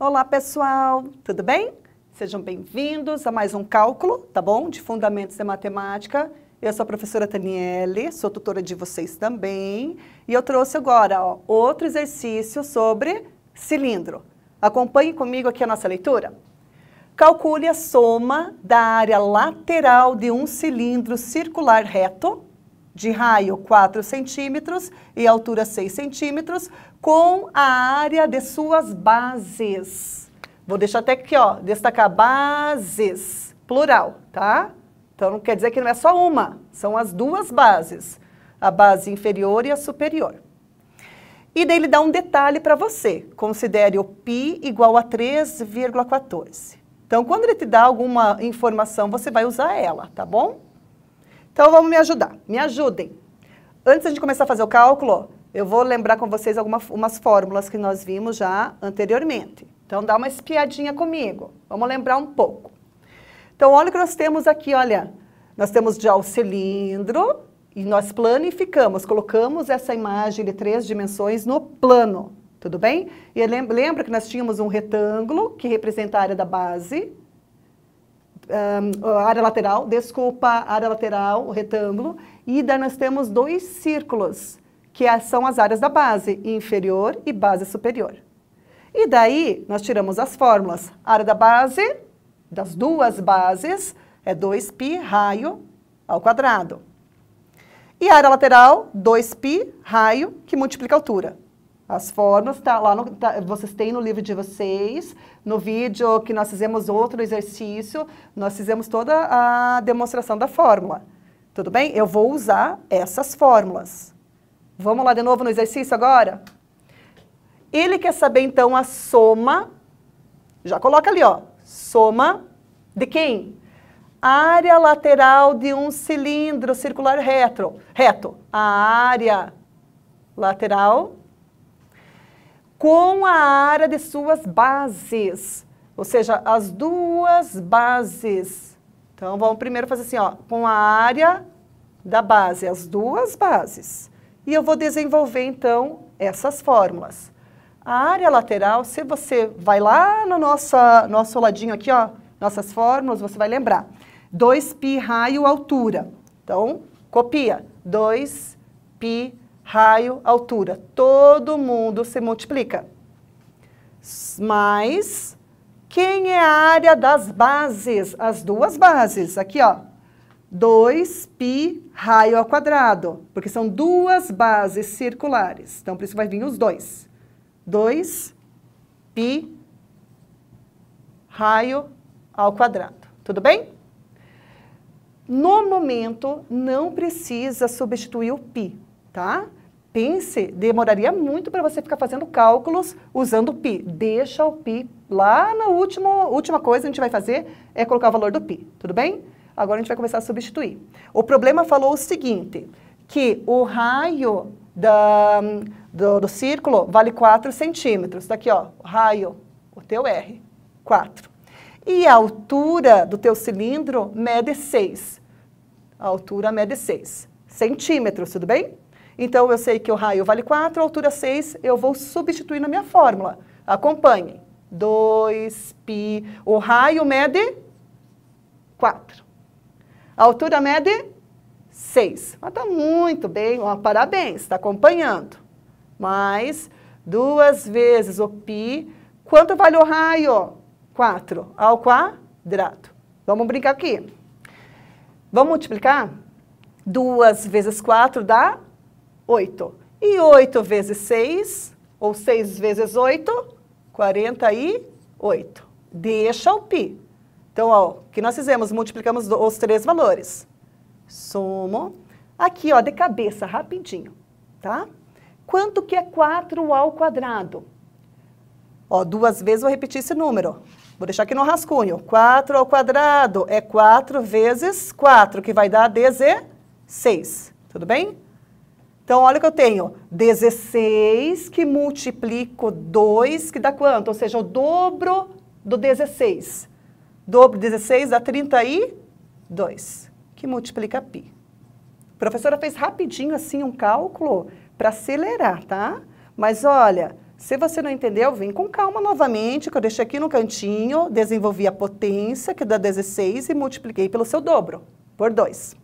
Olá, pessoal, tudo bem? Sejam bem-vindos a mais um cálculo, tá bom? De Fundamentos de Matemática. Eu sou a professora Taniele, sou tutora de vocês também. E eu trouxe agora ó, outro exercício sobre cilindro. Acompanhe comigo aqui a nossa leitura. Calcule a soma da área lateral de um cilindro circular reto de raio 4 centímetros e altura 6 centímetros, com a área de suas bases. Vou deixar até aqui, ó, destacar bases, plural, tá? Então não quer dizer que não é só uma, são as duas bases, a base inferior e a superior. E daí ele dá um detalhe para você, considere o π igual a 3,14. Então quando ele te dá alguma informação, você vai usar ela, tá bom? Então vamos me ajudar. Me ajudem. Antes de começar a fazer o cálculo, eu vou lembrar com vocês algumas fórmulas que nós vimos já anteriormente. Então dá uma espiadinha comigo. Vamos lembrar um pouco. Então olha o que nós temos aqui, olha. Nós temos já o cilindro e nós planificamos, colocamos essa imagem de três dimensões no plano, tudo bem? E lembra que nós tínhamos um retângulo que representa a área da base, um, área lateral, desculpa, área lateral, retângulo, e daí nós temos dois círculos, que é, são as áreas da base, inferior e base superior. E daí nós tiramos as fórmulas, área da base, das duas bases, é 2π raio ao quadrado. E área lateral, 2π raio, que multiplica a altura. As formas tá lá no, tá, vocês têm no livro de vocês, no vídeo que nós fizemos outro exercício, nós fizemos toda a demonstração da fórmula. Tudo bem? Eu vou usar essas fórmulas. Vamos lá de novo no exercício agora? Ele quer saber então a soma, já coloca ali ó, soma de quem? Área lateral de um cilindro circular reto, reto. A área lateral com a área de suas bases, ou seja, as duas bases. Então, vamos primeiro fazer assim, ó, com a área da base, as duas bases. E eu vou desenvolver, então, essas fórmulas. A área lateral, se você vai lá no nosso, nosso ladinho aqui, ó, nossas fórmulas, você vai lembrar. 2π raio altura. Então, copia. 2π raio, altura. Todo mundo se multiplica. Mas quem é a área das bases? As duas bases, aqui ó. 2π raio ao quadrado, porque são duas bases circulares. Então, por isso vai vir os dois. 2π raio ao quadrado. Tudo bem? No momento, não precisa substituir o π, tá? pense, demoraria muito para você ficar fazendo cálculos usando o pi. Deixa o pi lá na última, última coisa que a gente vai fazer é colocar o valor do pi, tudo bem? Agora a gente vai começar a substituir. O problema falou o seguinte, que o raio da, do, do círculo vale 4 centímetros. Daqui, tá ó, raio, o teu R, 4. E a altura do teu cilindro mede 6. A altura mede 6 centímetros, tudo bem? Então, eu sei que o raio vale 4, a altura 6, eu vou substituir na minha fórmula. Acompanhe. 2π. O raio mede 4. A altura mede 6. Está muito bem, ó, parabéns, está acompanhando. Mais duas vezes o π. Quanto vale o raio? 4 ao quadrado. Vamos brincar aqui. Vamos multiplicar? 2 vezes 4 dá 8. E 8 vezes 6, ou 6 vezes 8, 48. Deixa o π. Então, ó, o que nós fizemos? Multiplicamos os três valores. Somo. Aqui, ó, de cabeça, rapidinho, tá? Quanto que é 4 ao quadrado? Ó, duas vezes vou repetir esse número. Vou deixar aqui no rascunho. 4 ao quadrado é 4 vezes 4, que vai dar 16. Tudo bem? Então, olha o que eu tenho. 16 que multiplico 2, que dá quanto? Ou seja, o dobro do 16. Dobro 16 dá 32, que multiplica π. A professora fez rapidinho assim um cálculo para acelerar, tá? Mas olha, se você não entendeu, vem com calma novamente, que eu deixei aqui no cantinho, desenvolvi a potência, que dá 16, e multipliquei pelo seu dobro, por 2.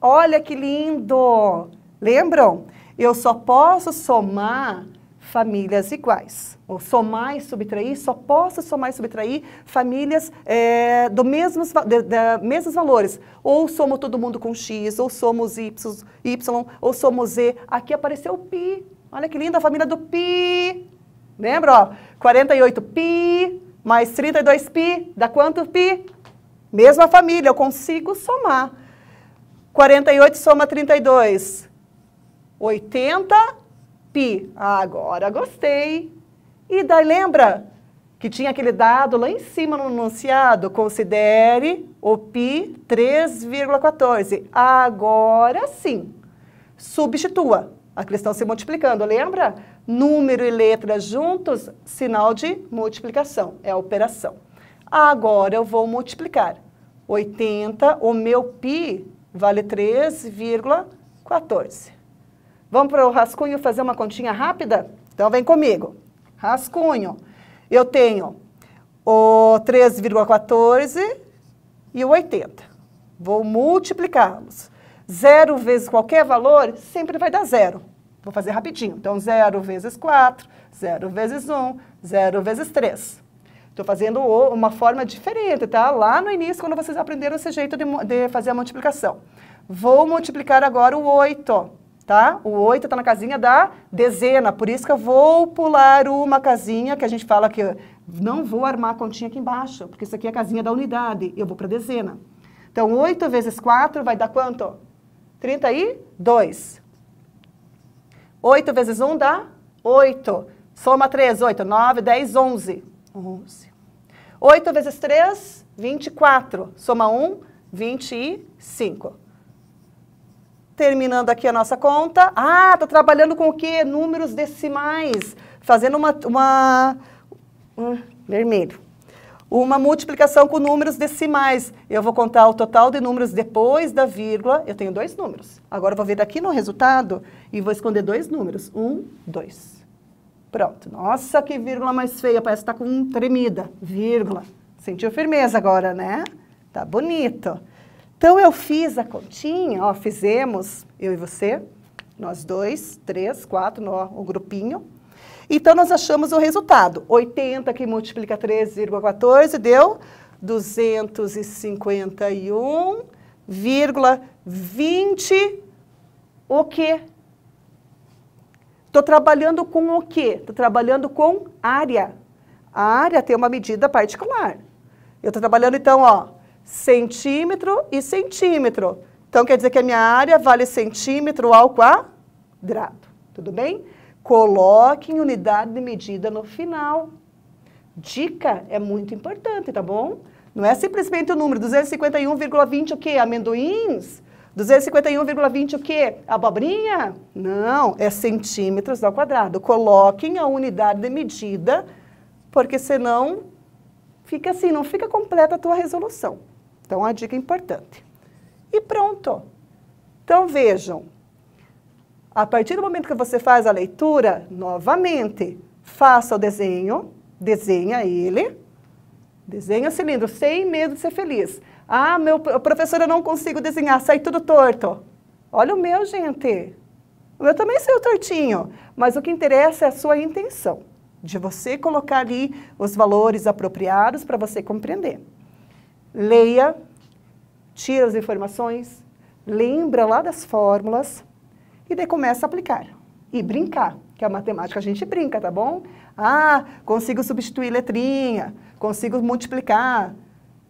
Olha que lindo! Lembram? Eu só posso somar famílias iguais. Ou somar e subtrair, só posso somar e subtrair famílias é, do mesmos, mesmos valores. Ou somo todo mundo com X, ou somos Y, y ou somos Z. Aqui apareceu o Pi. Olha que linda a família do Pi. Lembra? Ó, 48 Pi mais 32 Pi, dá quanto Pi? Mesma família, eu consigo somar. 48 soma 32. 80 pi. Ah, agora gostei. E daí lembra que tinha aquele dado lá em cima no enunciado? Considere o pi 3,14. Agora sim. Substitua. Aqui eles estão se multiplicando, lembra? Número e letra juntos, sinal de multiplicação, é a operação. Agora eu vou multiplicar. 80, o meu π vale 3,14. Vamos para o rascunho fazer uma continha rápida? Então vem comigo. Rascunho. Eu tenho o 13,14 e o 80. Vou multiplicá-los. Zero vezes qualquer valor sempre vai dar zero. Vou fazer rapidinho. Então, 0 vezes 4, 0 vezes 1, 0 vezes 3. Estou fazendo uma forma diferente, tá? Lá no início, quando vocês aprenderam esse jeito de, de fazer a multiplicação. Vou multiplicar agora o 8 tá? O 8 está na casinha da dezena, por isso que eu vou pular uma casinha que a gente fala que não vou armar a continha aqui embaixo, porque isso aqui é a casinha da unidade, eu vou para a dezena. Então, 8 vezes 4 vai dar quanto? 32. 8 vezes 1 dá 8. Soma 3, 8, 9, 10, 11. 11. 8 vezes 3, 24. Soma 1, 25 terminando aqui a nossa conta. Ah, tá trabalhando com o quê? Números decimais. Fazendo uma, uma hum, vermelho. Uma multiplicação com números decimais. Eu vou contar o total de números depois da vírgula. Eu tenho dois números. Agora eu vou vir aqui no resultado e vou esconder dois números. Um, dois. Pronto. Nossa, que vírgula mais feia. Parece que tá com tremida. Vírgula. Sentiu firmeza agora, né? Tá bonito. Então eu fiz a continha, ó, fizemos, eu e você, nós dois, três, quatro, ó, o grupinho. Então nós achamos o resultado. 80 que multiplica 13,14 deu 251,20 o quê? Estou trabalhando com o quê? Estou trabalhando com área. A área tem uma medida particular. Eu estou trabalhando, então, ó, centímetro e centímetro. Então, quer dizer que a minha área vale centímetro ao quadrado, tudo bem? Coloque em unidade de medida no final. Dica é muito importante, tá bom? Não é simplesmente o número, 251,20 o quê? Amendoins? 251,20 o quê? Abobrinha? Não, é centímetros ao quadrado. Coloquem a unidade de medida, porque senão fica assim, não fica completa a tua resolução. Então, uma dica é importante. E pronto. Então, vejam. A partir do momento que você faz a leitura, novamente, faça o desenho, desenha ele, desenha o cilindro, sem medo de ser feliz. Ah, meu professor, eu não consigo desenhar, sai tudo torto. Olha o meu, gente. O meu também saiu tortinho, mas o que interessa é a sua intenção, de você colocar ali os valores apropriados para você compreender leia, tira as informações, lembra lá das fórmulas e daí começa a aplicar e brincar, que a matemática a gente brinca, tá bom? Ah, consigo substituir letrinha, consigo multiplicar,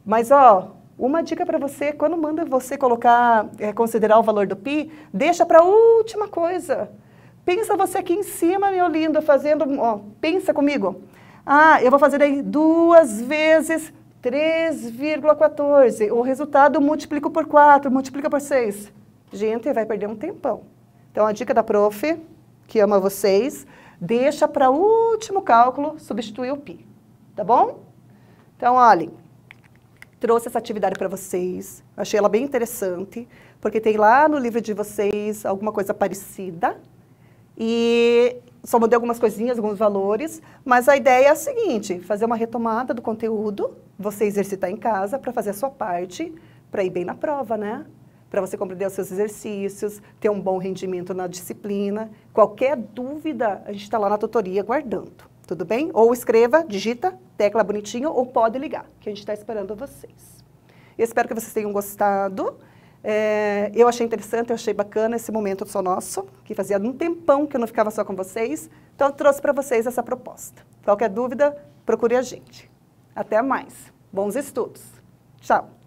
mas ó, uma dica para você, quando manda você colocar, é, considerar o valor do pi, deixa para a última coisa. Pensa você aqui em cima, meu lindo, fazendo, ó, pensa comigo. Ah, eu vou fazer aí duas vezes 3,14. O resultado multiplica por 4, multiplica por 6. Gente, vai perder um tempão. Então, a dica da prof, que ama vocês, deixa para o último cálculo substituir o pi. Tá bom? Então, olhem, trouxe essa atividade para vocês. Achei ela bem interessante, porque tem lá no livro de vocês alguma coisa parecida. E só mudei algumas coisinhas, alguns valores, mas a ideia é a seguinte: fazer uma retomada do conteúdo, você exercitar em casa para fazer a sua parte, para ir bem na prova, né? Para você compreender os seus exercícios, ter um bom rendimento na disciplina. Qualquer dúvida, a gente está lá na tutoria guardando, tudo bem? Ou escreva, digita, tecla bonitinho, ou pode ligar, que a gente está esperando vocês. Eu espero que vocês tenham gostado. É, eu achei interessante, eu achei bacana esse momento só nosso, que fazia um tempão que eu não ficava só com vocês. Então, eu trouxe para vocês essa proposta. Qualquer dúvida, procure a gente. Até mais. Bons estudos. Tchau.